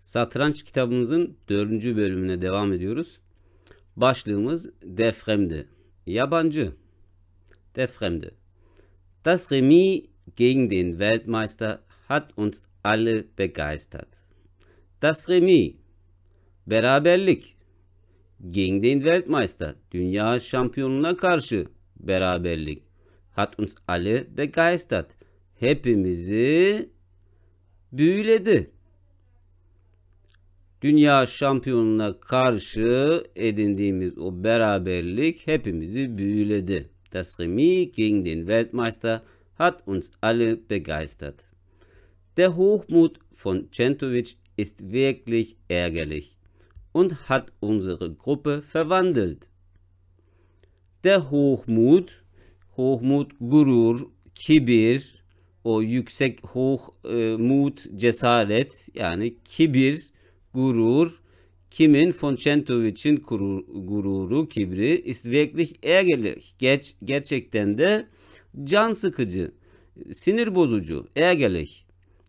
Satranç kitabımızın dördüncü bölümüne devam ediyoruz. Başlığımız Defremde. Yabancı. Defremde. Das Remis gegen den Weltmeister hat uns alle begeistert. Das Remis. Beraberlik. Gegen den Weltmeister. Dünya şampiyonuna karşı beraberlik. Hat uns alle begeistert. Hepimizi büyüledi. Dünya şampiyonuna karşı edindiğimiz o beraberlik hepimizi büyüledi. Das Remis gegen den Weltmeister hat uns alle begeistert. Der Hochmut von Centovic ist wirklich ärgerlich und hat unsere Gruppe verwandelt. Der Hochmut, Hochmut, Gurur, Kibir, o yüksek hochmut, cesaret yani kibir gurur, kimin von Çentoviç'in gururu, kibri, ist wirklich ärgerlich. Ger gerçekten de can sıkıcı, sinir bozucu, ärgerlich.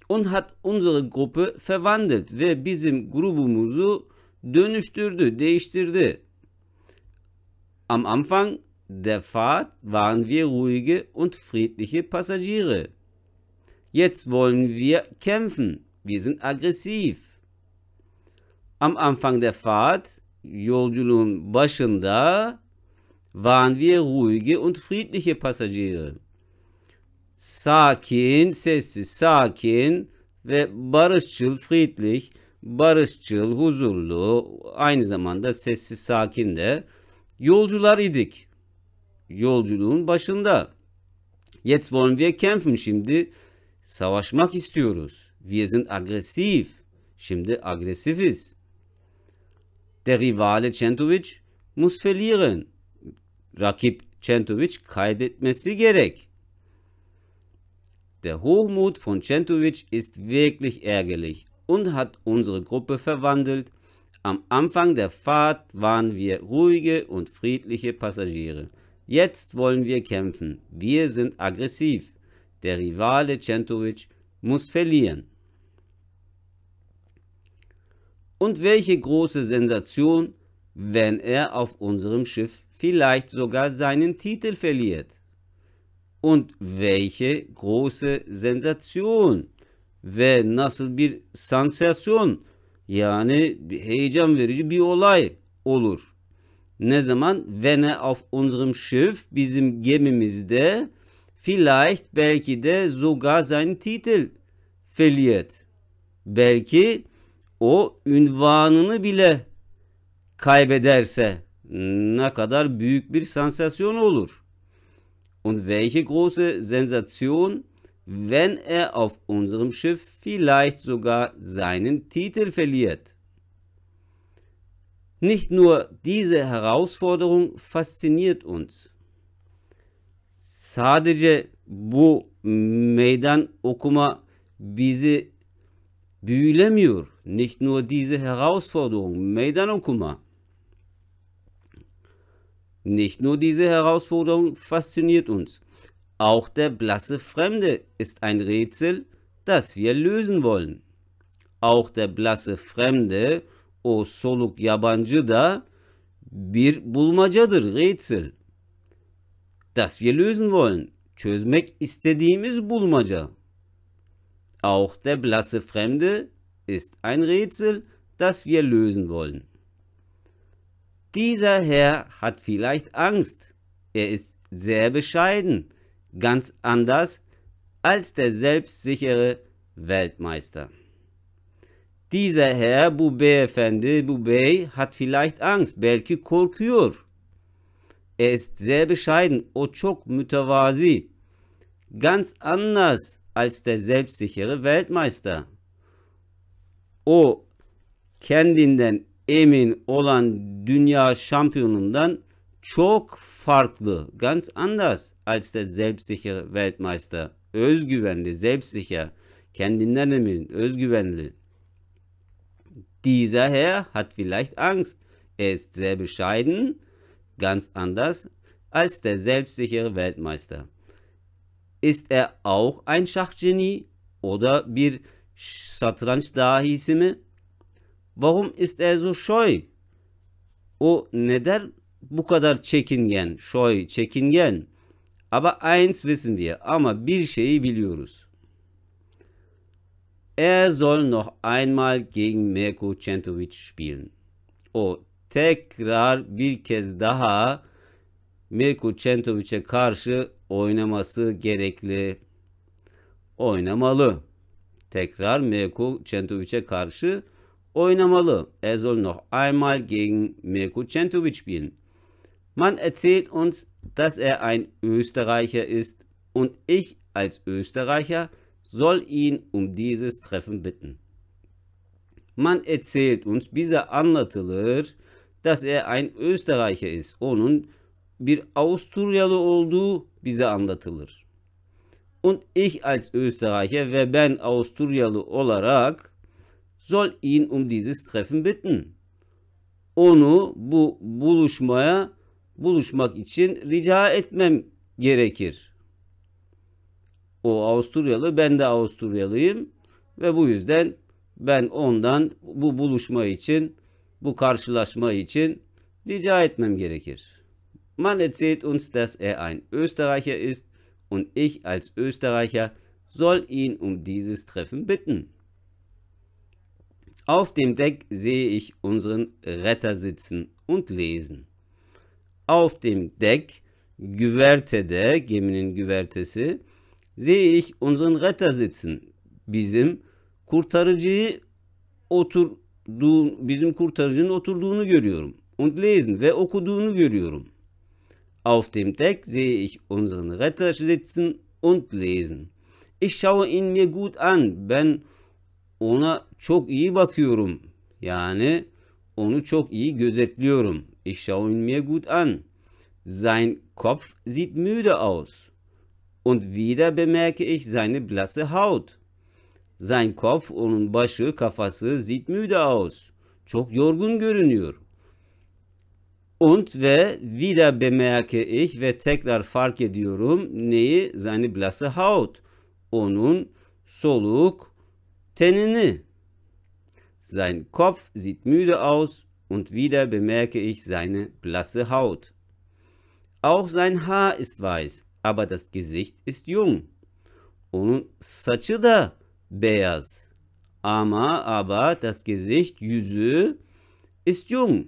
Und hat unsere Gruppe verwandelt ve bizim grubumuzu dönüştürdü, değiştirdi. Am Anfang der Fahrt waren wir ruhige und friedliche Passagiere. Jetzt wollen wir kämpfen. Wir sind aggressiv. Am Anfang der Fahrt, yolculuğun başında waren wir ruhige und friedliche Passagiere. Sakin, sessiz, sakin ve barışçıl, friedlich, barışçıl, huzurlu, aynı zamanda sessiz, sakin de yolcular idik. Yolculuğun başında. Jetzt wollen wir kämpfen. Şimdi savaşmak istiyoruz. Wir sind agresif. Şimdi agresifiz. Der Rivale Centovic muss verlieren. Rakip Centovic kaybetmesi gerek. Der Hochmut von Centovic ist wirklich ärgerlich und hat unsere Gruppe verwandelt. Am Anfang der Fahrt waren wir ruhige und friedliche Passagiere. Jetzt wollen wir kämpfen. Wir sind aggressiv. Der Rivale Centovic muss verlieren. Und welche große Sensation, wenn er auf unserem Schiff vielleicht sogar seinen Titel verliert. Und welche große Sensation, ve nasıl bir sansasyon yani heyecan verici bir olay olur. Ne zaman wenn er auf unserem Schiff bizim gemimizde vielleicht belki de sogar seinen Titel verliert. Belki o ünvanını bile kaybederse ne kadar büyük bir sansasyon olur. Und welche große Sensation, wenn er auf unserem Schiff vielleicht sogar seinen Titel verliert. Nicht nur diese Herausforderung fasziniert uns. Sadece bu meydan okuma bizi büyülemiyor. Nicht nur diese Herausforderung, meydan okuma. Nicht nur diese Herausforderung fasziniert uns. Auch der blasse Fremde ist ein Rätsel, das wir lösen wollen. Auch der blasse Fremde, o soluk yabancı da bir bulmacadır, Rätsel. Das wir lösen wollen. Çözmek istediğimiz bulmaca. Auch der blasse Fremde ist ein Rätsel, das wir lösen wollen. Dieser Herr hat vielleicht Angst. Er ist sehr bescheiden, ganz anders als der selbstsichere Weltmeister. Dieser Herr Bube Fende Bubey hat vielleicht Angst, belki korkuyor. Er ist sehr bescheiden, o çok mütevazi. Ganz anders als der selbstsichere Weltmeister. O kendinden emin olan dünya şampiyonundan çok farklı, ganz anders als der selbstsichere Weltmeister. Özgüvenli, selbstsicher, kendinden emin, özgüvenli. Dieser Herr hat vielleicht Angst. Er ist sehr bescheiden, ganz anders als der selbstsichere Weltmeister. Ist er auch ein Schachgenie? oder bir satranç dahisi mi? Warum ist er so scheu? O neden bu kadar çekingen? Scheu, çekingen. Ama eins wissen wir. Ama bir şeyi biliyoruz. Er soll noch einmal gegen Mirko Centovic spielen. O tekrar bir kez daha Mirko Çentoviç'e karşı oynaması gerekli. Oynamalı. Tekrar Mirko Çentoviç'e karşı oynamalı. Er soll noch einmal gegen Mirko Centovic spielen. Man erzählt uns, dass er ein Österreicher ist und ich als Österreicher soll ihn um dieses Treffen bitten. Man erzählt uns, bize anlatılır, dass er ein Österreicher ist. Onun bir Avusturyalı olduğu bize anlatılır. Und ich als Österreicher ve ben Avusturyalı olarak soll ihn um dieses Treffen bitten. Onu bu buluşmaya buluşmak için rica etmem gerekir. O Avusturyalı, ben de Avusturyalıyım ve bu yüzden ben ondan bu buluşma için, bu karşılaşma için rica etmem gerekir.'' Man erzählt uns, dass er ein Österreicher ist und ich als Österreicher soll ihn um dieses Treffen bitten. Auf dem Deck sehe ich unseren Retter sitzen und lesen. Auf dem Deck, güvertede, geminin güvertesi, sehe ich unseren Retter sitzen. Bizim kurtarıcıyı oturduğu, bizim kurtarıcının oturduğunu görüyorum. Und lesen ve okuduğunu görüyorum. Auf dem Deck sehe ich unseren Retter sitzen und lesen. Ich schaue ihn mir gut an. Ben ona çok iyi bakıyorum. Yani onu çok iyi gözetliyorum. Ich schaue ihn mir gut an. Sein Kopf sieht müde aus. Und wieder bemerke ich seine blasse Haut. Sein Kopf, onun başı, kafası sieht müde aus. Çok yorgun görünüyor. Und ve wieder bemerke ich ve tekrar fark ediyorum neyi? Seine blasse Haut. Onun soluk tenini. Sein Kopf sieht müde aus und wieder bemerke ich seine blasse Haut. Auch sein Haar ist weiß, aber das Gesicht ist jung. Onun saçı da beyaz. Ama aber das Gesicht, yüzü ist jung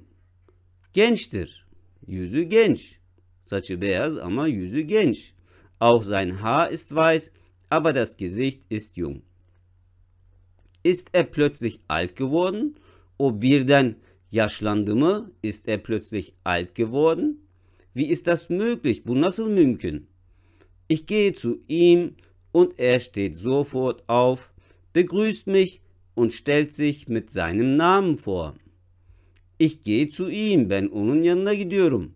gençtir. Yüzü genç. Saçı beyaz ama yüzü genç. Auch sein Haar ist weiß, aber das Gesicht ist jung. Ist er plötzlich alt geworden? O oh, birden yaşlandı mı? Ist er plötzlich alt geworden? Wie ist das möglich? Bu nasıl mümkün? Ich gehe zu ihm und er steht sofort auf, begrüßt mich und stellt sich mit seinem Namen vor. Ich gehe zu ihm. Ben onun yanına gidiyorum.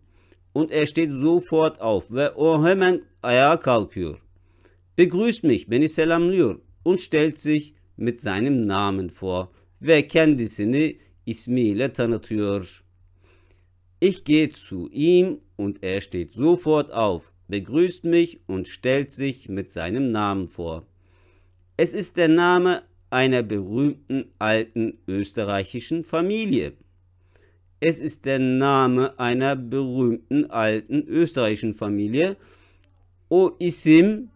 Und er steht sofort auf ve o hemen ayağa kalkıyor. Begrüßt mich, beni selamlıyor und stellt sich mit seinem Namen vor ve kendisini ismiyle tanıtıyor. Ich gehe zu ihm und er steht sofort auf, begrüßt mich und stellt sich mit seinem Namen vor. Es ist der Name einer berühmten alten österreichischen Familie. Es ist der Name einer berühmten alten österreichischen Familie. O isim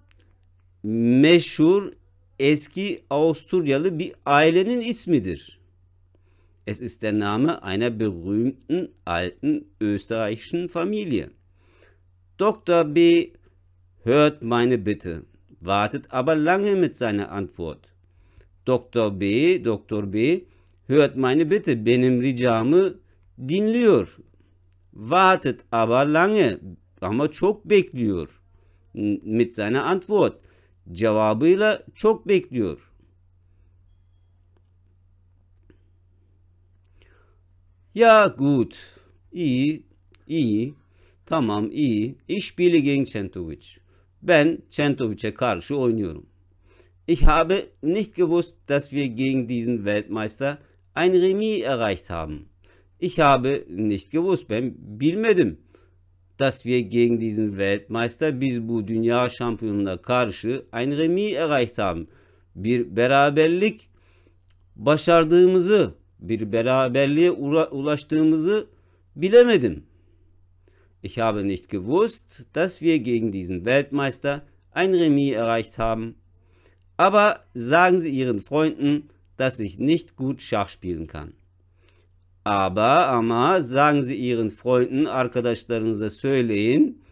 meşhur eski Avusturyalı bir ailenin ismidir. Es ist der Name einer berühmten alten österreichischen Familie. Dr. B. hört meine Bitte, wartet aber lange mit seiner Antwort. Dr. B. Dr. B. hört meine Bitte, benim ricamı dinliyor. Wartet aber lange ama çok bekliyor. Mit seiner Antwort. Cevabıyla çok bekliyor. Ja, gut. İyi, iyi. Tamam, iyi. Ich spiele gegen Centovic. Ben Centovic'e karşı oynuyorum. Ich habe nicht gewusst, dass wir gegen diesen Weltmeister ein Remis erreicht haben. Ich habe nicht gewusst, ben bilmedim, dass wir gegen diesen Weltmeister biz bu dünya şampiyonuna karşı ein Remis erreicht haben. Bir beraberlik başardığımızı, bir beraberliğe ulaştığımızı bilemedim. Ich habe nicht gewusst, dass wir gegen diesen Weltmeister ein Remis erreicht haben. Aber sagen Sie Ihren Freunden, dass ich nicht gut Schach spielen kann. Aber ama sagen Sie Ihren Freunden, arkadaşlarınıza söyleyin,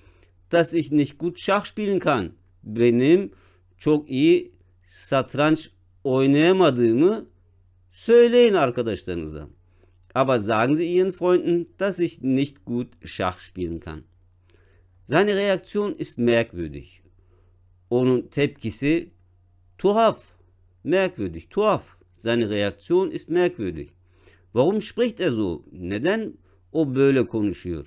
dass ich nicht gut Schach spielen kann. Benim çok iyi satranç oynayamadığımı söyleyin arkadaşlarınıza. Aber sagen Sie Ihren Freunden, dass ich nicht gut Schach spielen kann. Seine Reaktion ist merkwürdig. Onun tepkisi tuhaf. Merkwürdig, tuhaf. Seine Reaktion ist merkwürdig. Warum spricht er so? Neden o böyle konuşuyor?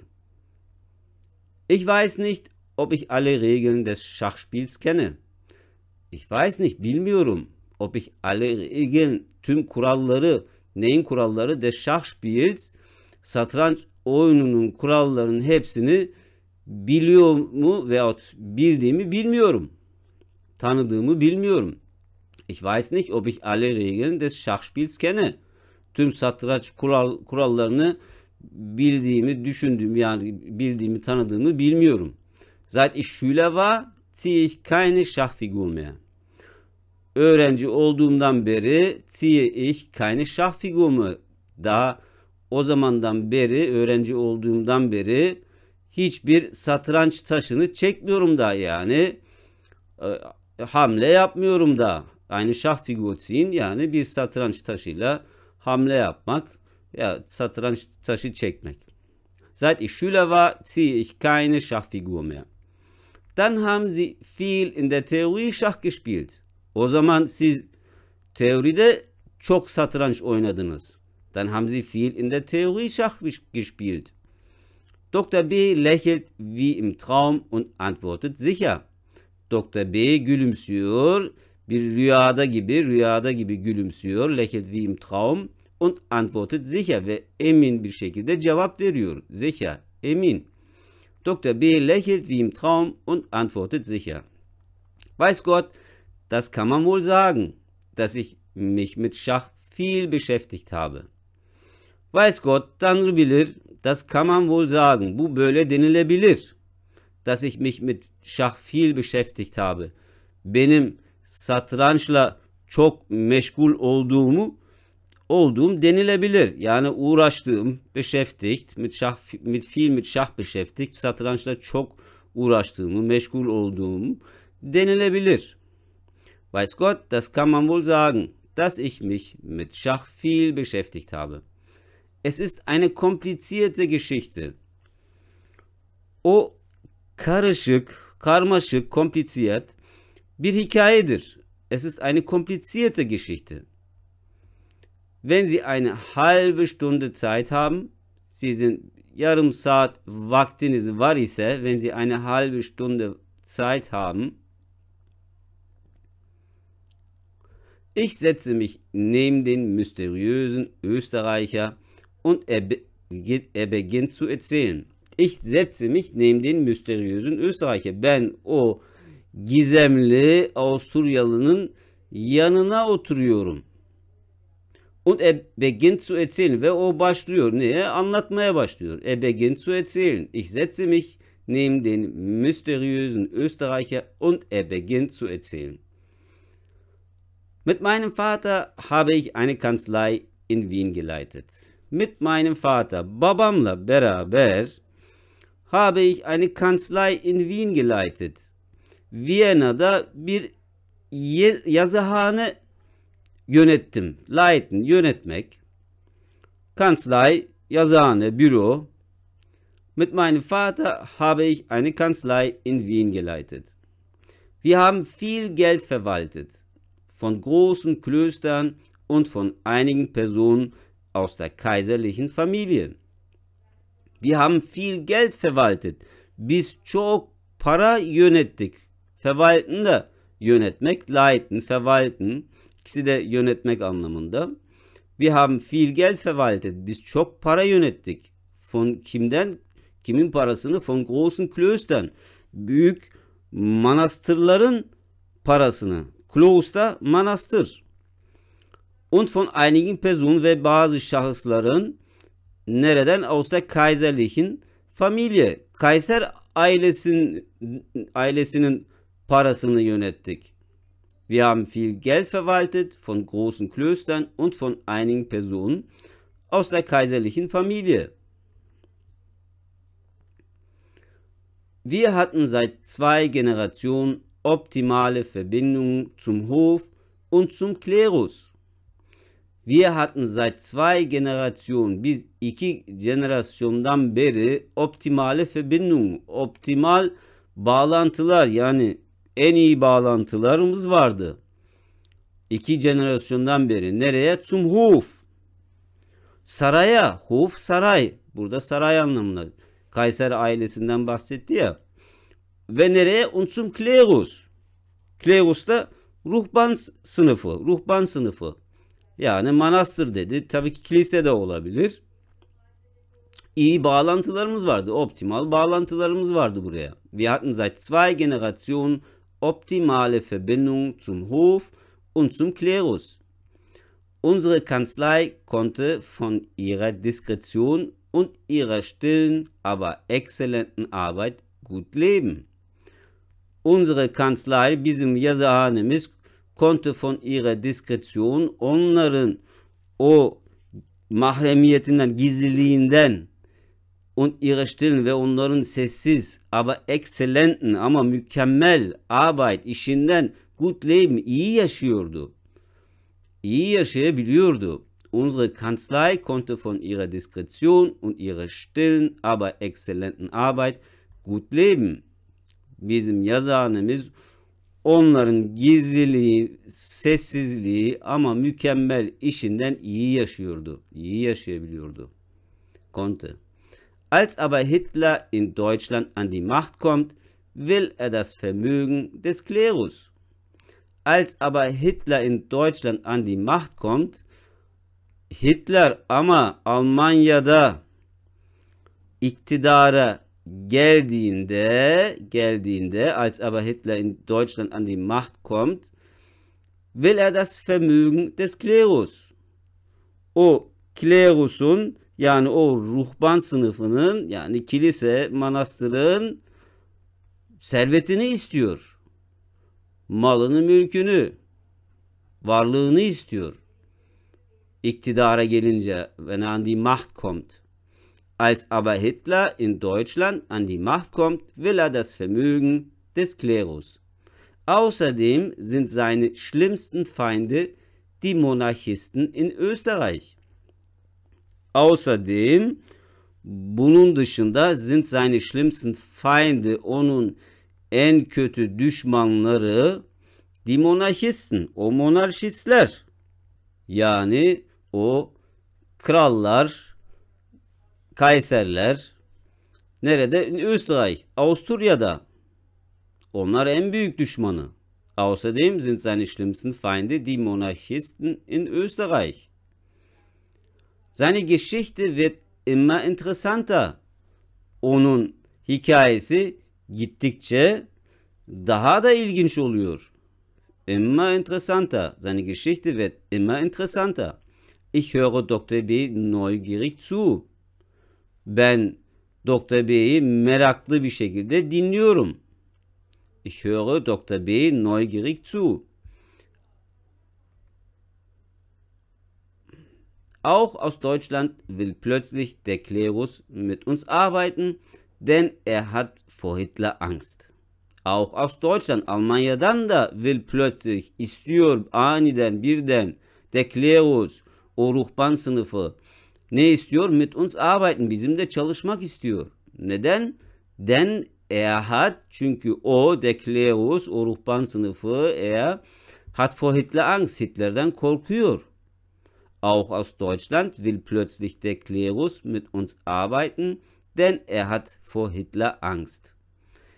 Ich weiß nicht, ob ich alle Regeln des Schachspiels kenne. Ich weiß nicht, bilmiyorum. Ob ich alle Regeln, tüm kuralları, neyin kuralları des Schachspiels, satranç oyununun kurallarının hepsini biliyor mu veyahut bildiğimi bilmiyorum. Tanıdığımı bilmiyorum. Ich weiß nicht, ob ich alle Regeln des Schachspiels kenne tüm satranç kural, kurallarını bildiğimi, düşündüğüm yani bildiğimi, tanıdığımı bilmiyorum. Seit ich Schüler war, ziehe ich keine Schachfigur mehr. Öğrenci olduğumdan beri ziehe ich keine Schachfigur mehr. Daha o zamandan beri, öğrenci olduğumdan beri hiçbir satranç taşını çekmiyorum da yani. E, hamle yapmıyorum da. Aynı şah figürsin yani bir satranç taşıyla hamle yapmak, ja, satranç taşı çekmek. Seit ich Schüler war, ziehe ich keine Schachfigur mehr. Dann haben sie viel in der Theorie Schach gespielt. O zaman siz teoride çok satranç oynadınız. Dann haben sie viel in der Theorie Schach gespielt. Dr. B lächelt wie im Traum und antwortet sicher. Dr. B gülümsüyor Bir rüyada gibi, rüyada gibi gülümsüyor, leket wie im Traum und antwortet sicher ve emin bir şekilde cevap veriyor. Sicher, emin. Dr. B lächelt wie im Traum und antwortet sicher. Weiß Gott, das kann man wohl sagen, dass ich mich mit Schach viel beschäftigt habe. Weiß Gott, Tanrı bilir, das kann man wohl sagen, bu böyle denilebilir, dass ich mich mit Schach viel beschäftigt habe. Benim satrançla çok meşgul olduğumu olduğum denilebilir. Yani uğraştığım, beschäftigt, mit, Schach, mit viel mit Schach beschäftigt, satrançla çok uğraştığımı, meşgul olduğum denilebilir. Weiß Gott, das kann man wohl sagen, dass ich mich mit Schach viel beschäftigt habe. Es ist eine komplizierte Geschichte. O karışık, karmaşık, kompliziert bir hikayedir. Es ist eine komplizierte Geschichte. Wenn Sie eine halbe Stunde Zeit haben, Sie sind yarım saat vaktiniz var ise, wenn Sie eine halbe Stunde Zeit haben, ich setze mich neben den mysteriösen Österreicher und er, be er beginnt zu erzählen. Ich setze mich neben den mysteriösen Österreicher. Ben o gizemli Avusturyalının yanına oturuyorum. Und er beginnt zu erzählen. Ve o başlıyor. Neye? Anlatmaya başlıyor. Er beginnt zu erzählen. Ich setze mich neben den mysteriösen Österreicher und er beginnt zu erzählen. Mit meinem Vater habe ich eine Kanzlei in Wien geleitet. Mit meinem Vater, babamla beraber, habe ich eine Kanzlei in Wien geleitet. Viyana'da bir yazıhane yönettim. Leiten yönetmek. Kanzlei, Yazane, Büro. Mit meinem Vater habe ich eine Kanzlei in Wien geleitet. Wir haben viel Geld verwaltet, von großen Klöstern und von einigen Personen aus der kaiserlichen Familie. Wir haben viel Geld verwaltet, bis çok para yönettik. Fevaletini de yönetmek. Laitini, fevaletini ikisi de yönetmek anlamında. Bir ham fiil gel Biz çok para yönettik. Fon kimden? Kimin parasını? Von Großen Klöstern. Büyük manastırların parasını. Kloos da manastır. Und von einigen Personen ve bazı şahısların nereden? Avusturya Kaiserlich'in familie. Kaiser ailesinin ailesinin parasını yönettik. Wir haben viel Geld verwaltet von großen Klöstern und von einigen Personen aus der kaiserlichen Familie. Wir hatten seit zwei Generationen optimale Verbindungen zum Hof und zum Klerus. Wir hatten seit zwei Generationen bis iki jenerasyondan beri optimale Verbindungen, optimal bağlantılar yani en iyi bağlantılarımız vardı. İki jenerasyondan beri nereye? Zum Hof. Saraya. huf saray. Burada saray anlamında Kayser ailesinden bahsetti ya. Ve nereye? unsum Klerus. Klerus da ruhban sınıfı. Ruhban sınıfı. Yani manastır dedi. Tabii ki kilise de olabilir. İyi bağlantılarımız vardı. Optimal bağlantılarımız vardı buraya. Wir hatten seit zwei Generationen optimale Verbindung zum Hof und zum Klerus. Unsere Kanzlei konnte von ihrer Diskretion und ihrer stillen, aber exzellenten Arbeit gut leben. Unsere Kanzlei bizim yazıhanemiz konnte von ihrer Diskretion onların o oh, mahremiyetinden, gizliliğinden und ihre Stillen ve onların sessiz aber exzellenten ama mükemmel Arbeit işinden gut leben iyi yaşıyordu. İyi yaşayabiliyordu. Unsere Kanzlei konnte von ihrer Diskretion und ihrer stillen aber exzellenten Arbeit gut leben. Bizim yazıhanemiz onların gizliliği, sessizliği ama mükemmel işinden iyi yaşıyordu. İyi yaşayabiliyordu. Konnte. Als aber Hitler in Deutschland an die Macht kommt, will er das Vermögen des Klerus. Als aber Hitler in Deutschland an die Macht kommt, Hitler ama Almanya'da iktidara geldiğinde, geldiğinde, als aber Hitler in Deutschland an die Macht kommt, will er das Vermögen des Klerus. O Klerusun yani o ruhban sınıfının yani kilise, manastırın servetini istiyor. Malını, mülkünü, varlığını istiyor. İktidara gelince, wenn er an die Macht kommt. Als aber Hitler in Deutschland an die Macht kommt, will er das Vermögen des Klerus. Außerdem sind seine schlimmsten Feinde die Monarchisten in Österreich. außerdem bunun dışında sind seine schlimmsten Feinde onun en kötü düşmanları die Monarchisten, o monarşistler. Yani o krallar, kaiserler, nerede? Österreich, Avusturya'da. Onlar en büyük düşmanı. Außerdem sind seine schlimmsten Feinde die Monarchisten in Österreich. Seine Geschichte wird immer interessanter. Onun hikayesi gittikçe daha da ilginç oluyor. Immer interessanter. Seine Geschichte wird immer interessanter. Ich höre Dr. B neugierig zu. Ben Dr. B'yi meraklı bir şekilde dinliyorum. Ich höre Dr. B neugierig zu. Auch aus Deutschland will plötzlich der Klerus mit uns arbeiten, denn er hat vor Hitler Angst. Auch aus Deutschland, Almanya'dan da will plötzlich, istiyor aniden birden der Klerus, o ruhban sınıfı ne istiyor? Mit uns arbeiten, bizimle çalışmak istiyor. Neden? Den er hat, çünkü o, der Klerus, o ruhban sınıfı, er hat vor Hitler Angst, Hitler'den korkuyor. Auch aus Deutschland will plötzlich der Klerus mit uns arbeiten, denn er hat vor Hitler Angst.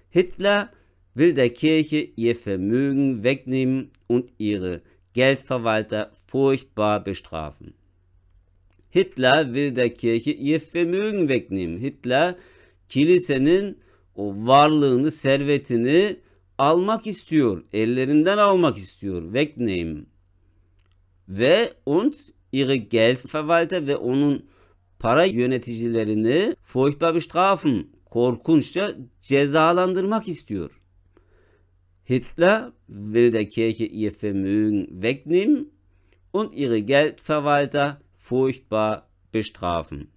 Hitler will der Kirche ihr Vermögen wegnehmen und ihre Geldverwalter furchtbar bestrafen. Hitler will der Kirche ihr Vermögen wegnehmen. Hitler kilisenin o varlığını, servetini almak istiyor. Ellerinden almak istiyor. Wegnehmen. Ve und ihre Geldverwalter ve onun para yöneticilerini furchtbar bestrafen, korkunçça cezalandırmak istiyor. Hitler will der Kirche ihr Vermögen wegnehmen und ihre Geldverwalter furchtbar bestrafen.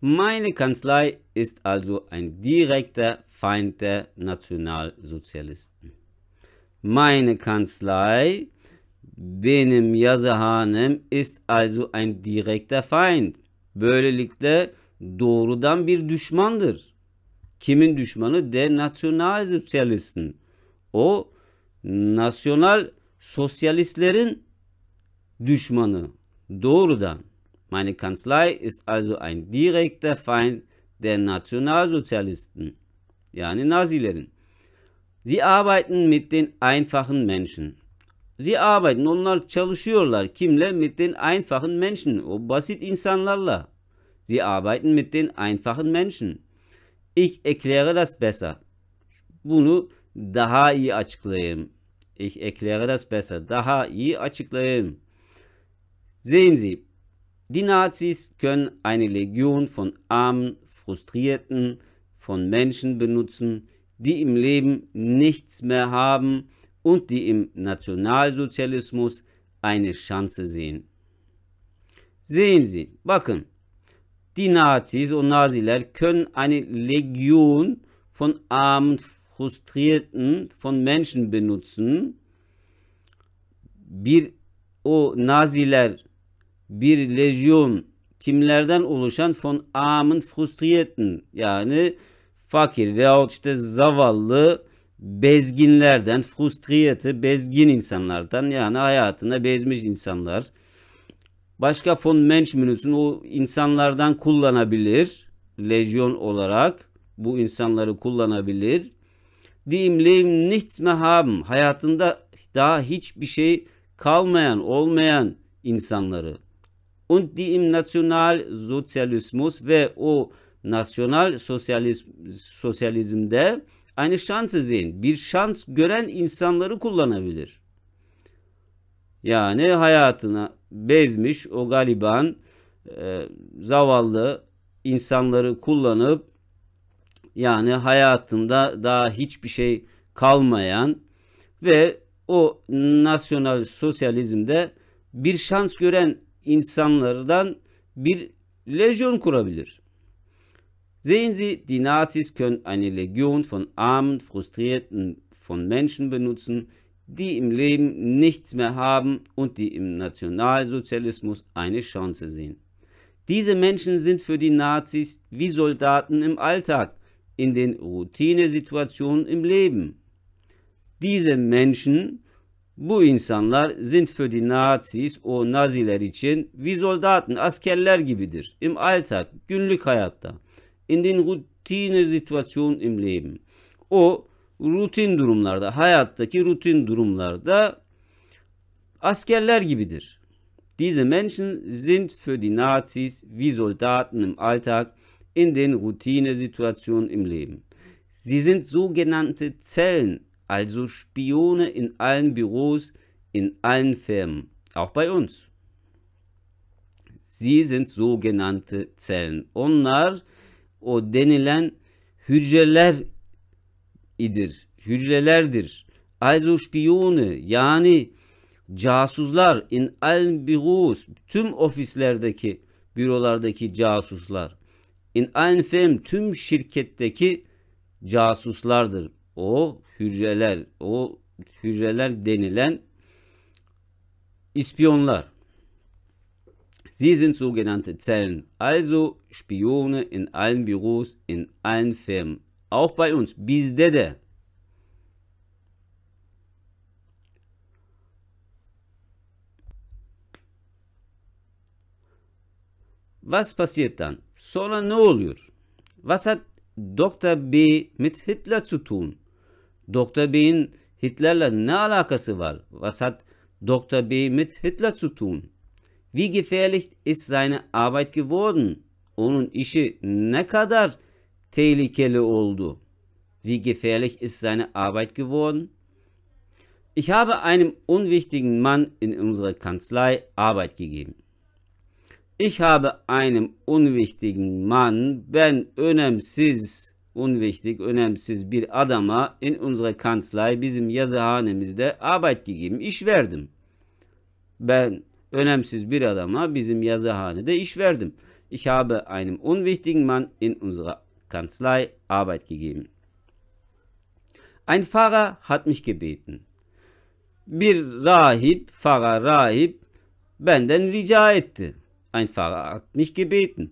Meine Kanzlei ist also ein direkter Feind der Nationalsozialisten. Meine Kanzlei Benim yazıhanem ist also ein direkter Feind. Böylelikle doğrudan bir düşmandır. Kimin düşmanı? De Nationalsozialisten. O nasyonal sosyalistlerin düşmanı. Doğrudan. Meine Kanzlei ist also ein direkter Feind der Nationalsozialisten. Yani Nazilerin. Sie arbeiten mit den einfachen Menschen. Sie arbeiten, onlar çalışıyorlar. Kimle? Mit den einfachen Menschen. O basit insanlarla. Sie arbeiten mit den einfachen Menschen. Ich erkläre das besser. Bunu daha iyi açıklayayım. Ich erkläre das besser. Daha iyi açıklayayım. Sehen Sie, die Nazis können eine Legion von armen, frustrierten, von Menschen benutzen, die im Leben nichts mehr haben, und die im Nationalsozialismus eine Chance sehen. Sehen Sie, bakın, die Nazis und Naziler können eine Legion von armen, frustrierten, von Menschen benutzen. Bir o Naziler bir lejyon kimlerden oluşan von armen, frustrierten yani fakir veyahut işte zavallı bezginlerden, frustriyeti bezgin insanlardan yani hayatında bezmiş insanlar. Başka fon management'ın o insanlardan kullanabilir. Lejyon olarak bu insanları kullanabilir. Die im Leben nichts haben. Hayatında daha hiçbir şey kalmayan, olmayan insanları. Und diim national Nationalsozialismus ve o nasyonal sosyalizm, sosyalizmde Aynı şanssızlığın bir şans gören insanları kullanabilir. Yani hayatına bezmiş o galiban e, zavallı insanları kullanıp yani hayatında daha hiçbir şey kalmayan ve o nasyonal sosyalizmde bir şans gören insanlardan bir lejyon kurabilir. Sehen Sie, die Nazis können eine Legion von armen, frustrierten von Menschen benutzen, die im Leben nichts mehr haben und die im Nationalsozialismus eine Chance sehen. Diese Menschen sind für die Nazis wie Soldaten im Alltag, in den Routinesituationen im Leben. Diese Menschen, bu insanlar sind für die Nazis o Naziler için wie Soldaten, Askerler gibidir im Alltag, günlük hayatta. in den Routine-Situationen im Leben. O rutin durumlarda, hayattaki rutin durumlarda askerler gibidir. Diese Menschen sind für die Nazis wie Soldaten im Alltag in den Routinesituationen im Leben. Sie sind sogenannte Zellen, also Spione in allen Büros, in allen Firmen, auch bei uns. Sie sind sogenannte Zellen. Onlar o denilen hücreler idir. Hücrelerdir. Ayzuşbiyunu yani casuslar in al tüm ofislerdeki bürolardaki casuslar in al tüm şirketteki casuslardır. O hücreler, o hücreler denilen ispiyonlar. Sie sind sogenannte Zellen, also Spione in allen Büros, in allen Firmen, auch bei uns, bis dede. Was passiert dann? Sonra ne oluyor? Was hat Dr. B mit Hitler zu tun? Dr. B'nin Hitler'le ne alakası var? Was hat Dr. B mit Hitler zu tun? Wie gefährlich ist seine Arbeit geworden? Onun işi ne kadar tehlikeli oldu? Wie gefährlich ist seine Arbeit geworden? Ich habe einem unwichtigen Mann in unserer Kanzlei Arbeit gegeben. Ich habe einem unwichtigen Mann, ben önemsiz, unwichtig, önemsiz bir adama in unserer Kanzlei bizim yazıhanemizde Arbeit gegeben. Ich verdim. Ben önemsiz bir adama bizim yazıhanede iş verdim. Ich habe einem unwichtigen Mann in unserer Kanzlei Arbeit gegeben. Ein Pfarrer hat mich gebeten. Bir rahip, Pfarrer rahip benden rica etti. Ein Pfarrer hat mich gebeten.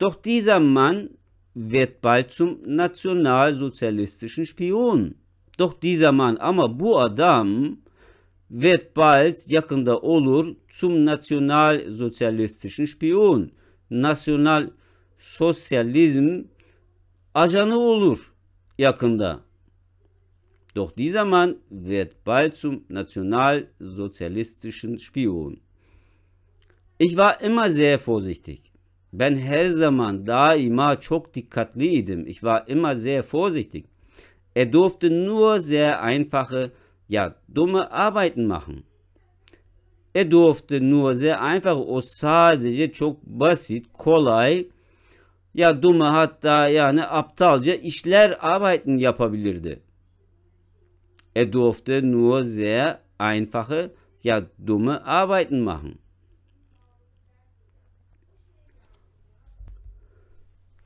Doch dieser Mann wird bald zum nationalsozialistischen Spion. Doch dieser Mann, aber bu adam wird bald yakında olur zum nationalsozialistischen Spion, Nationalsozialism sozializm ajanı olur yakında. Doch dieser Mann wird bald zum nationalsozialistischen Spion. Ich war immer sehr vorsichtig. Ben her zaman daima çok dikkatliydim. Ich war immer sehr vorsichtig. Er durfte nur sehr einfache ja, dumme Arbeiten machen. Er durfte nur sehr einfach o sadece çok basit, kolay ya dumme hatta yani aptalca işler Arbeiten yapabilirdi. Er durfte nur sehr einfache, ja dumme Arbeiten machen.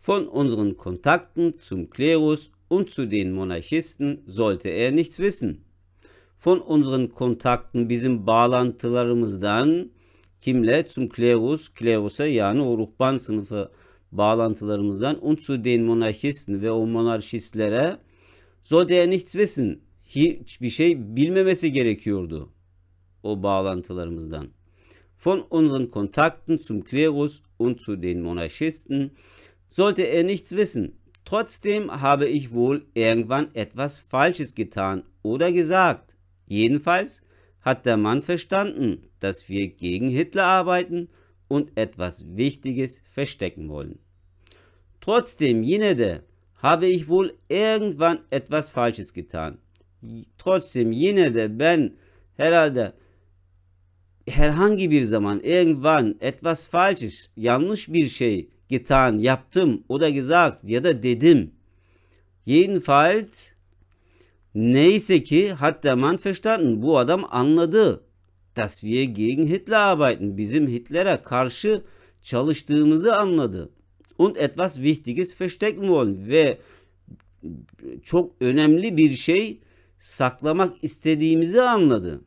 Von unseren Kontakten zum Klerus und zu den Monarchisten sollte er nichts wissen. von unseren Kontakten bizim bağlantılarımızdan kimle? Zum Klerus, Klerus'a yani o ruhban sınıfı bağlantılarımızdan und zu den Monarchisten ve o monarşistlere sollte er nichts wissen. Hiçbir şey bilmemesi gerekiyordu o bağlantılarımızdan. Von unseren Kontakten zum Klerus und zu den Monarchisten sollte er nichts wissen. Trotzdem habe ich wohl irgendwann etwas Falsches getan oder gesagt. Jedenfalls hat der Mann verstanden, dass wir gegen Hitler arbeiten und etwas Wichtiges verstecken wollen. Trotzdem, jene habe ich wohl irgendwann etwas Falsches getan. Trotzdem, jene ben herhalde herhangi bir zaman irgendwann etwas Falsches, yanlış bir şey getan, yaptım oder gesagt ya da dedim. Jedenfalls Neyse ki hatta man verstanden bu adam anladı. Dass wir gegen Hitler arbeiten. Bizim Hitler'e karşı çalıştığımızı anladı. Und etwas wichtiges verstecken wollen. Ve çok önemli bir şey saklamak istediğimizi anladı.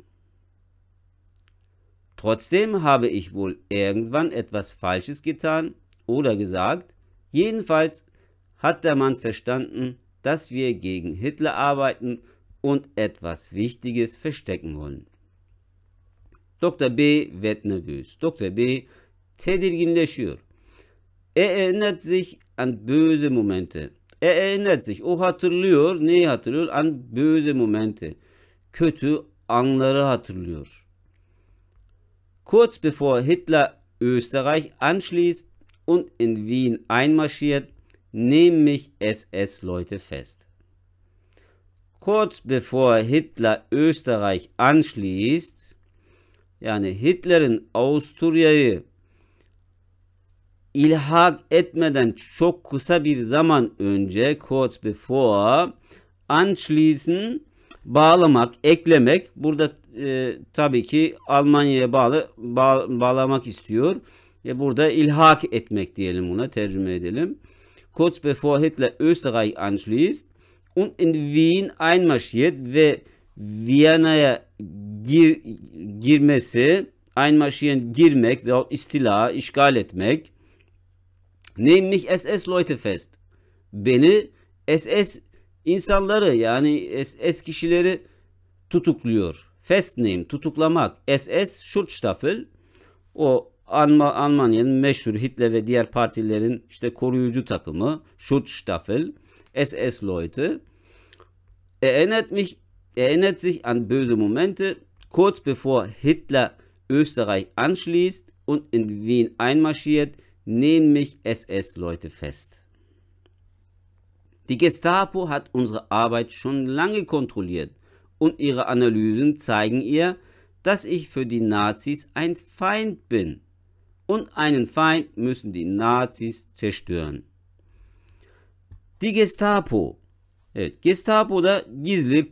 Trotzdem habe ich wohl irgendwann etwas Falsches getan oder gesagt. Jedenfalls hat der Mann verstanden, dass wir gegen Hitler arbeiten und etwas Wichtiges verstecken wollen. Dr. B wird nervös. Dr. B tedirginleşiyor. Er erinnert sich an böse Momente. Er erinnert sich, o oh, hatırlıyor, neyi hatırlıyor? An böse Momente. Kötü anları hatırlıyor. Kurz bevor Hitler Österreich anschließt und in Wien einmarschiert, nehmen mich SS-Leute fest. Kurz bevor Hitler Österreich anschließt, yani Hitler'in Avusturya'yı ilhak etmeden çok kısa bir zaman önce, kurz before, anschließen, bağlamak, eklemek. Burada e, tabii ki Almanya'ya bağlı bağ, bağlamak istiyor. E, burada ilhak etmek diyelim buna, tercüme edelim kurz bevor Hitler Österreich anschließt und in Wien einmarschiert ve Viyana'ya gir, girmesi, einmarschieren girmek veyahut istila, işgal etmek. Nehmt mich SS-Leute fest. Beni SS insanları yani SS kişileri tutukluyor. Festnehmen, tutuklamak. SS Schutzstaffel o Alman, Almanya'nın meşhur Hitler ve diğer partilerin işte koruyucu takımı Schutzstaffel, SS-Leute erinnert mich erinnert sich an böse Momente kurz bevor Hitler Österreich anschließt und in Wien einmarschiert, nehmen mich SS-Leute fest. Die Gestapo hat unsere Arbeit schon lange kontrolliert und ihre Analysen zeigen ihr, dass ich für die Nazis ein Feind bin. und einen Feind müssen die Nazis zerstören. Die Gestapo. Evet, Gestapo da gizli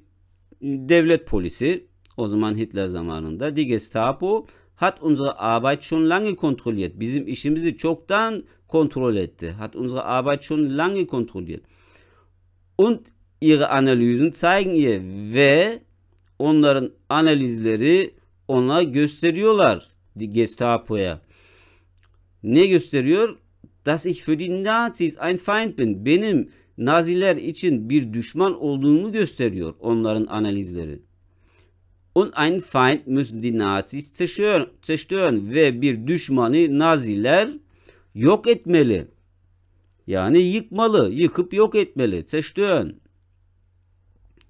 devlet polisi. O zaman Hitler zamanında. Die Gestapo hat unsere Arbeit schon lange kontrolliert. Bizim işimizi çoktan kontrol etti. Hat unsere Arbeit schon lange kontrolliert. Und ihre Analysen zeigen ihr ve onların analizleri ona gösteriyorlar Gestapo'ya ne gösteriyor? Das ich für die Nazis ein Feind bin. Benim Naziler için bir düşman olduğumu gösteriyor onların analizleri. Und ein Feind müssen die Nazis zerstören ve bir düşmanı Naziler yok etmeli. Yani yıkmalı, yıkıp yok etmeli. Zerstören.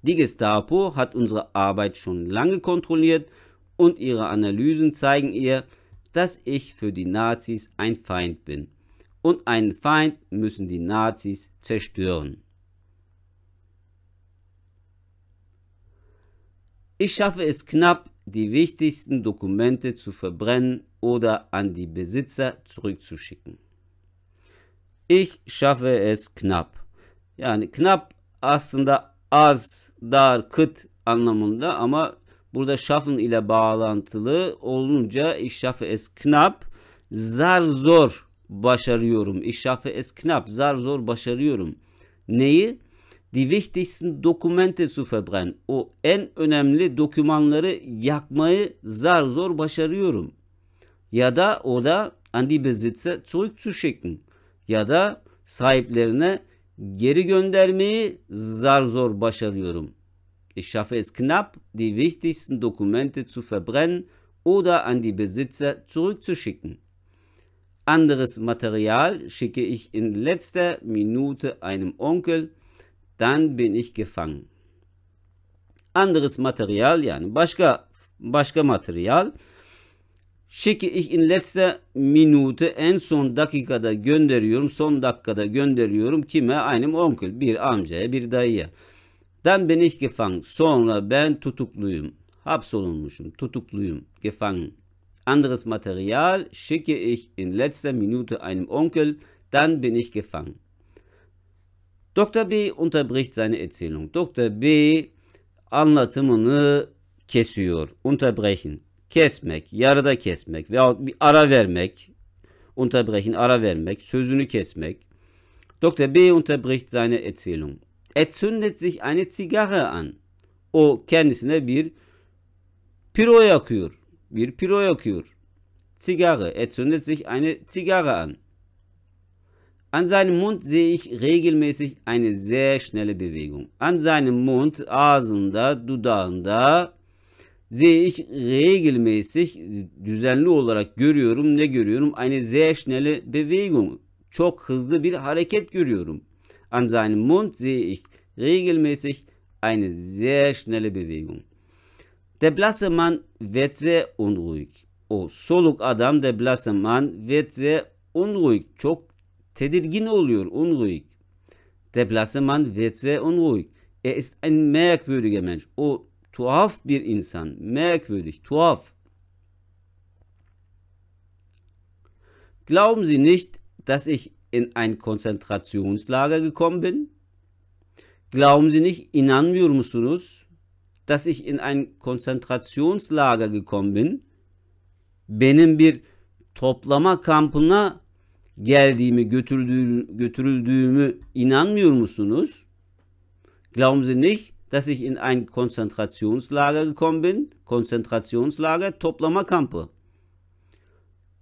Die Gestapo hat unsere Arbeit schon lange kontrolliert und ihre Analysen zeigen ihr, dass ich für die Nazis ein Feind bin. Und einen Feind müssen die Nazis zerstören. Ich schaffe es knapp, die wichtigsten Dokumente zu verbrennen oder an die Besitzer zurückzuschicken. Ich schaffe es knapp. Yani knapp aslında az, dar, kıt anlamında ama Burada şafın ile bağlantılı olunca işşafı esknap zar zor başarıyorum. İşşafı esknap zar zor başarıyorum. Neyi? Die wichtigsten Dokumente zu verbrennen. O en önemli dokümanları yakmayı zar zor başarıyorum. Ya da o da an die Besitzer zurückzuschicken. Ya da sahiplerine geri göndermeyi zar zor başarıyorum.'' Ich schaffe es knapp, die wichtigsten Dokumente zu verbrennen oder an die Besitzer zurückzuschicken. Anderes Material schicke ich in letzter Minute einem Onkel, dann bin ich gefangen. Anderes Material, ja, başka, Baschka material schicke ich in letzter Minute en son dakikada gönderiyorum. Son dakikada gönderiyorum kime? Einem onkel, bir amcaya, bir dayıya. Dann bin ich gefangen. Sonra ben tutukluyum. Hapsolunmuşum. Tutukluyum. Gefangen. Anderes Material schicke ich in letzter Minute einem Onkel. Dann bin ich gefangen. Dr. B unterbricht seine Erzählung. Dr. B anlatımını kesiyor. Unterbrechen. Kesmek, yarıda kesmek veyahut bir ara vermek. Unterbrechen, ara vermek, sözünü kesmek. Dr. B unterbricht seine Erzählung. E zündet sich eine Zigarre an. O kendisine bir piro yakıyor. Bir piro yakıyor. Zigarre. Er zündet sich eine Zigarre an. An seinem Mund sehe ich regelmäßig eine sehr schnelle Bewegung. An seinem Mund, ağzında, dudağında sehe ich regelmäßig düzenli olarak görüyorum. Ne görüyorum? Eine sehr schnelle Bewegung. Çok hızlı bir hareket görüyorum. An seinem Mund sehe ich regelmäßig eine sehr schnelle Bewegung. Der blasse Mann wird sehr unruhig. O soluk adam der blasse Mann wird sehr unruhig. Çok tedirgin oluyor, unruhig. Der blasse Mann wird sehr unruhig. Er ist ein merkwürdiger Mensch. O tuhaf bir insan. Merkwürdig, tuhaf. Glauben Sie nicht, dass ich in ein Konzentrationslager gekommen bin? Glauben Sie nicht, inanmıyor musunuz, dass ich in ein Konzentrationslager gekommen bin? Benim bir toplama kampına geldiğimi, götürüldüğümü inanmıyor musunuz? Glauben Sie nicht, dass ich in ein Konzentrationslager gekommen bin? Konzentrationslager, Toplama Kampı.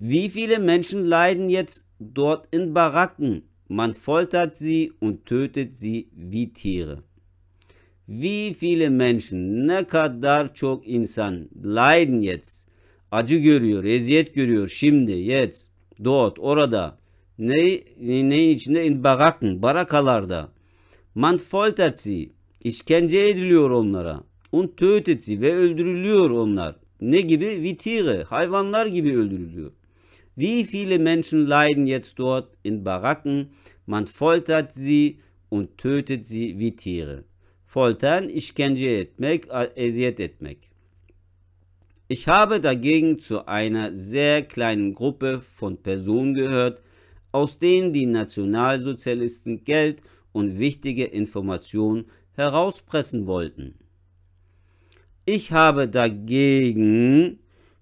Wie viele Menschen leiden jetzt dort in Baracken? Man foltert sie und tötet sie wie Tiere. Wie viele Menschen, ne kadar çok insan leiden jetzt. Acı görüyor, eziyet görüyor şimdi, jetzt, dort, orada. Ne, neyin içinde? In Baracken, barakalarda. Man foltert sie, işkence ediliyor onlara. Und tötet sie ve öldürülüyor onlar. Ne gibi? Wie hayvanlar gibi öldürülüyor. Wie viele Menschen leiden jetzt dort in Baracken? Man foltert sie und tötet sie wie Tiere. Foltern ich işkence etmek, äh, äh, eziyet etmek. Ich habe dagegen zu einer sehr kleinen Gruppe von Personen gehört, aus denen die Nationalsozialisten Geld und wichtige Informationen herauspressen wollten. Ich habe dagegen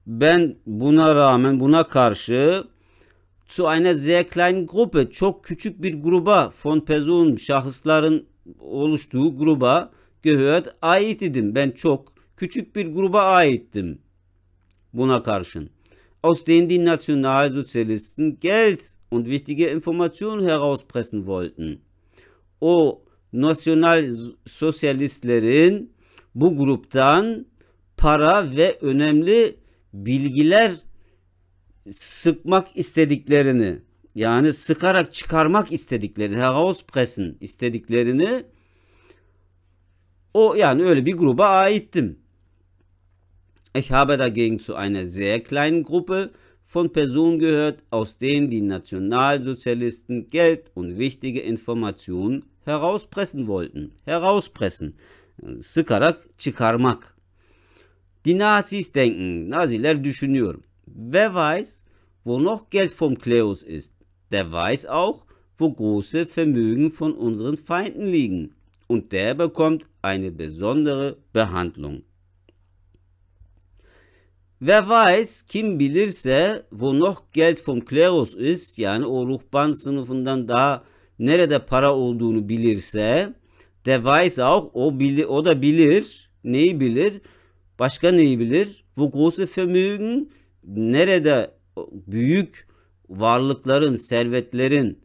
ben buna rağmen buna karşı zu einer sehr kleinen Gruppe çok küçük bir gruba von Personen şahısların oluştuğu gruba gehört ait idim. Ben çok küçük bir gruba aittim. Buna karşın. Aus denen die Nationalsozialisten Geld und wichtige Informationen herauspressen wollten. O nationalsozialistlerin bu gruptan para ve önemli bilgiler sıkmak istediklerini yani sıkarak çıkarmak istediklerini Herauspressen istediklerini o yani öyle bir gruba aittim. Ich habe dagegen zu einer sehr kleinen Gruppe von Personen gehört, aus denen die Nationalsozialisten Geld und wichtige Informationen herauspressen wollten. Herauspressen. Äh, sıkarak çıkarmak. Die Nazis denken, Naziler düşünüyor. Wer weiß, wo noch Geld vom Kleus ist, der weiß auch, wo große Vermögen von unseren Feinden liegen. Und der bekommt eine besondere Behandlung. Wer weiß, kim bilirse wo noch Geld vom Klerus ist, yani o ruhban sınıfından daha nerede para olduğunu bilirse, der weiß auch, o, bili, o da bilir, neyi bilir? Başka neyi bilir? Vukusu femüğün nerede büyük varlıkların, servetlerin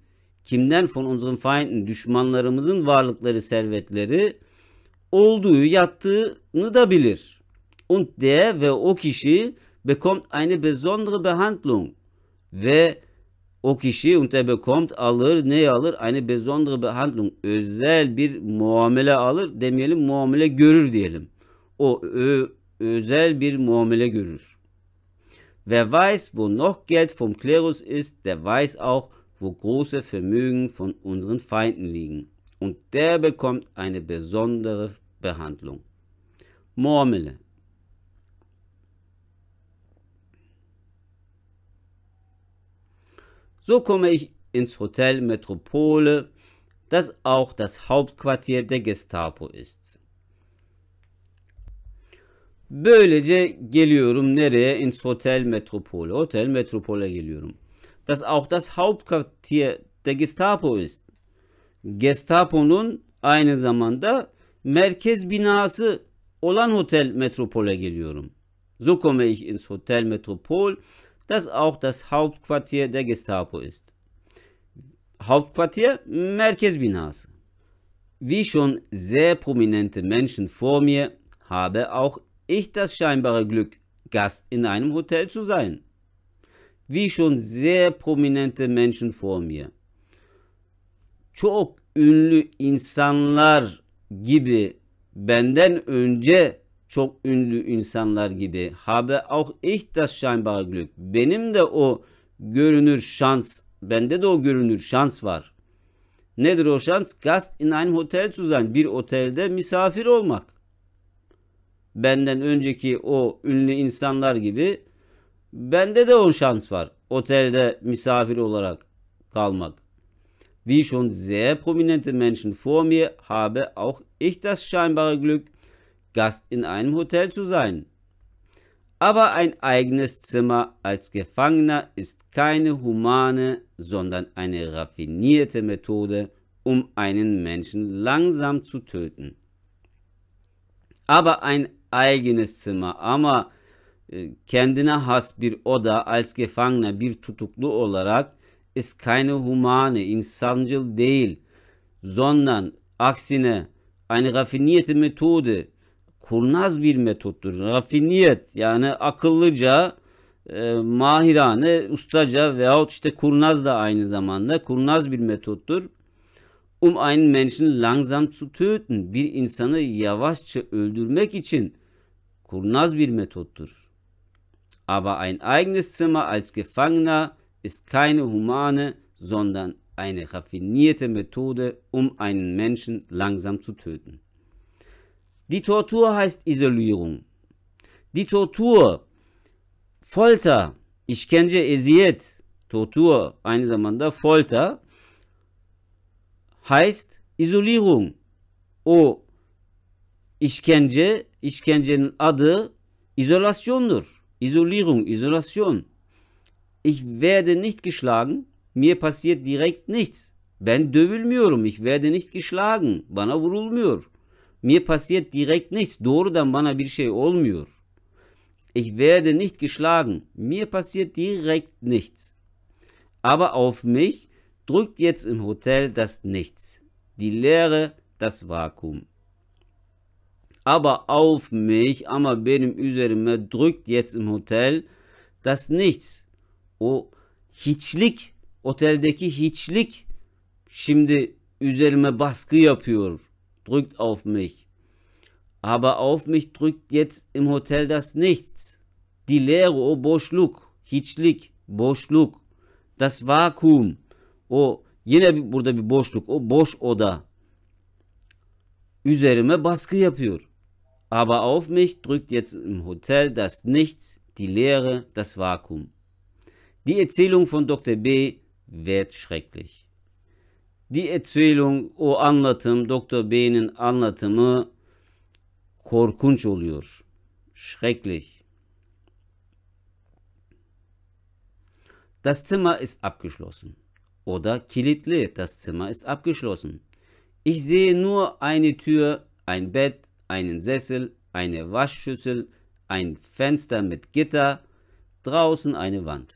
kimden von unseren Feinden, düşmanlarımızın varlıkları, servetleri olduğu, yattığını da bilir. Und der ve o kişi bekommt eine besondere Behandlung ve o kişi und er bekommt alır ne alır? Eine besondere Behandlung özel bir muamele alır demeyelim muamele görür diyelim. O ö, özel bir muamele görür. Wer weiß, wo noch Geld vom Klerus ist, der weiß auch, wo große Vermögen von unseren Feinden liegen. Und der bekommt eine besondere Behandlung. Murmele. So komme ich ins Hotel Metropole, das auch das Hauptquartier der Gestapo ist. Böylece geliyorum nereye? Ins Hotel Metropole. Hotel Metropole geliyorum. Das auch das Hauptquartier der Gestapo ist. Gestapo'nun aynı zamanda merkez binası olan Hotel Metropole geliyorum. So komme ich ins Hotel Metropol, das auch das Hauptquartier der Gestapo ist. Hauptquartier, merkez binası. Wie schon sehr prominente Menschen vor mir, habe auch ich das scheinbare Glück, Gast in einem Hotel zu sein. Wie schon sehr prominente Menschen vor mir. Çok ünlü insanlar gibi benden önce çok ünlü insanlar gibi habe auch ich das scheinbare Glück. Benim de o görünür şans, bende de o görünür şans var. Nedir o şans? Gast in einem Hotel zu sein. Bir otelde misafir olmak. benden önceki o ünlü insanlar gibi bende de o şans var. Otelde misafir olarak kalmak. Wie schon sehr prominente Menschen vor mir habe auch ich das scheinbare Glück, Gast in einem Hotel zu sein. Aber ein eigenes Zimmer als Gefangener ist keine humane, sondern eine raffinierte Methode, um einen Menschen langsam zu töten. Aber ein eigenes Zimmer ama e, kendine has bir oda als Gefangener bir tutuklu olarak ist keine humane insancıl değil sondern aksine eine raffinierte Methode kurnaz bir metottur. Rafiniyet yani akıllıca e, mahirane, ustaca veyahut işte kurnaz da aynı zamanda kurnaz bir metottur. Um einen Menschen langsam zu töten, bir insanı yavaşça öldürmek için kurnaz bir metottur. Aber ein eigenes Zimmer als Gefangener ist keine humane, sondern eine raffinierte Methode, um einen Menschen langsam zu töten. Die Tortur heißt Isolierung. Die Tortur, Folter, ich işkence, eziyet, Tortur aynı zamanda Folter heißt Isolierung. O oh, işkence işkencenin adı Isolationdur. Isolierung, Isolation. Ich werde nicht geschlagen. Mir passiert direkt nichts. Ben dövülmüyorum. Ich werde nicht geschlagen. Bana vurulmuyor. Mir passiert direkt nichts. Doğrudan bana bir şey olmuyor. Ich werde nicht geschlagen. Mir passiert direkt nichts. Aber auf mich drückt jetzt im Hotel das Nichts. Die Leere, das Vakuum. aber auf mich, ama benim üzerime drückt jetzt im Hotel das nichts. O hiçlik, oteldeki hiçlik şimdi üzerime baskı yapıyor. Drückt auf mich. Aber auf mich drückt jetzt im Hotel das nichts. Die Leere, o boşluk, hiçlik, boşluk. Das Vakuum, o yine burada bir boşluk, o boş oda üzerime baskı yapıyor. Aber auf mich drückt jetzt im Hotel das Nichts, die Leere, das Vakuum. Die Erzählung von Dr. B wird schrecklich. Die Erzählung, o anlatım, Dr. B'nin anlatımı korkunç oluyor. Schrecklich. Das Zimmer ist abgeschlossen. Oder kilitli, das Zimmer ist abgeschlossen. Ich sehe nur eine Tür, ein Bett, einen Sessel, eine Waschschüssel, ein Fenster mit Gitter, draußen eine Wand.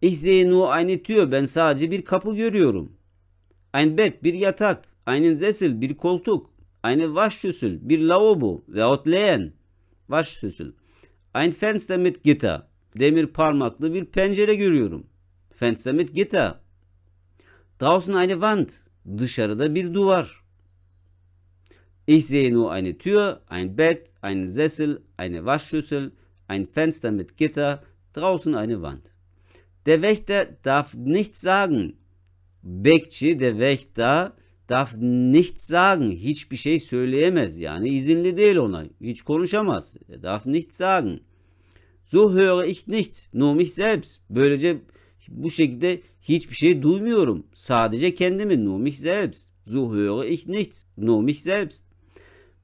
Ich sehe nur eine Tür, ben sadece bir kapı görüyorum. Ein Bett, bir yatak, einen Sessel, bir koltuk, eine Waschschüssel, bir lavabo ve leğen. Waschschüssel. Ein Fenster mit Gitter. Demir parmaklı bir pencere görüyorum. Fenster mit Gitter. Draußen eine Wand. Dışarıda bir duvar. Ich sehe nur eine Tür, ein Bett, einen Sessel, eine Waschschüssel, ein Fenster mit Gitter, draußen eine Wand. Der Wächter darf nichts sagen. Bekci, der Wächter, darf nichts sagen. Hiçbir şey söyleyemez. Yani izinli değil ona. Hiç konuşamaz. Er darf nichts sagen. So höre ich nichts. Nur mich selbst. Böylece bu şekilde hiçbir şey duymuyorum. Sadece kendimi. Nur mich selbst. So höre ich nichts. Nur mich selbst.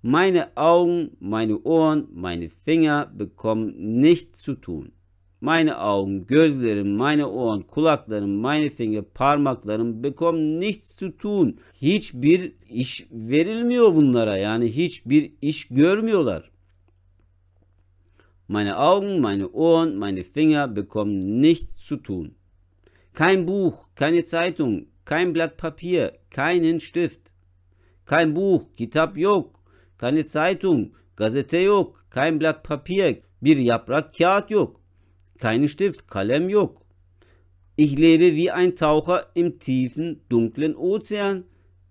Meine Augen, meine Ohren, meine Finger bekommen nichts zu tun. Meine Augen, gözlerim, meine Ohren, kulaklarım, meine Finger, parmaklarım bekommen nichts zu tun. Hiçbir iş verilmiyor bunlara. Yani hiçbir iş görmüyorlar. Meine Augen, meine Ohren, meine Finger bekommen nichts zu tun. Kein Buch, keine Zeitung, kein Blatt Papier, keinen Stift. Kein Buch, Kitap yok, keine Zeitung, Gazette yok, kein Blatt Papier, bir yaprak kağıt yok, kein Stift, Kalem yok. Ich lebe wie ein Taucher im tiefen, dunklen Ozean,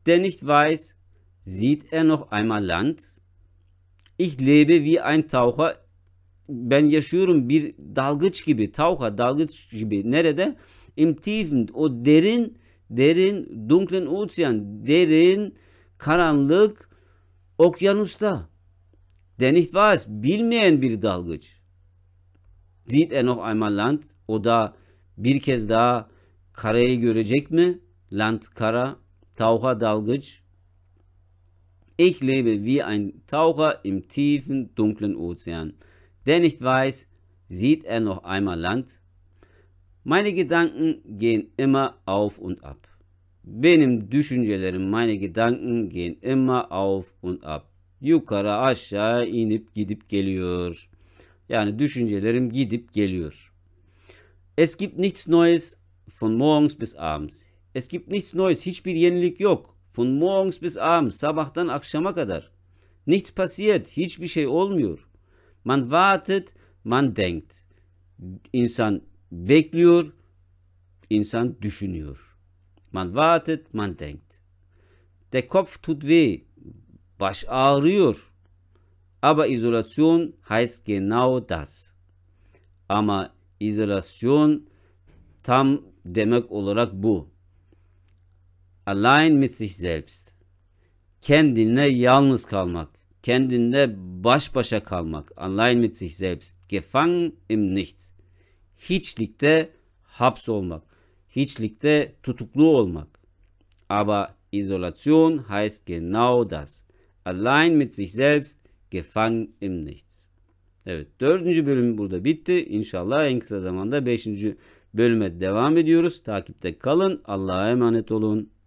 der nicht weiß, sieht er noch einmal Land? Ich lebe wie ein Taucher ben yaşıyorum bir dalgıç gibi, tauha dalgıç gibi. Nerede? Im tiefen, o derin, derin, dunklen Ozean, derin, karanlık, okyanusta. Der nicht weiß, bilmeyen bir dalgıç. Sieht er noch einmal Land? O da bir kez daha karayı görecek mi? Land, kara, Taucher, dalgıç. Ich lebe wie ein Taucher im tiefen, dunklen Ozean. Der nicht weiß, sieht er noch einmal Land? Meine Gedanken gehen immer auf und ab. Benim düşüncelerim meine Gedanken gehen immer auf und ab. Yukarı aşağı inip gidip geliyor. Yani düşüncelerim gidip geliyor. Es gibt nichts Neues von morgens bis abends. Es gibt nichts Neues. Hiçbir yenilik yok. Von morgens bis abends. Sabahtan akşama kadar. Nichts passiert. Hiçbir şey olmuyor. Man wartet, man denkt. İnsan bekliyor, insan düşünüyor. Man wartet, man denkt. Der Kopf tut weh, baş ağrıyor. Aber Isolation heißt genau das. Ama izolasyon tam demek olarak bu. Allein mit sich selbst. Kendine yalnız kalmak. Kendinde baş başa kalmak. Allein mit sich selbst. Gefangen im Nichts. Hiçlikte hapsolmak. Hiçlikte tutuklu olmak. Aber Isolation heißt genau das. Allein mit sich selbst, gefangen im Nichts. Evet dördüncü bölüm burada bitti. İnşallah en kısa zamanda beşinci bölüme devam ediyoruz. Takipte kalın. Allah'a emanet olun.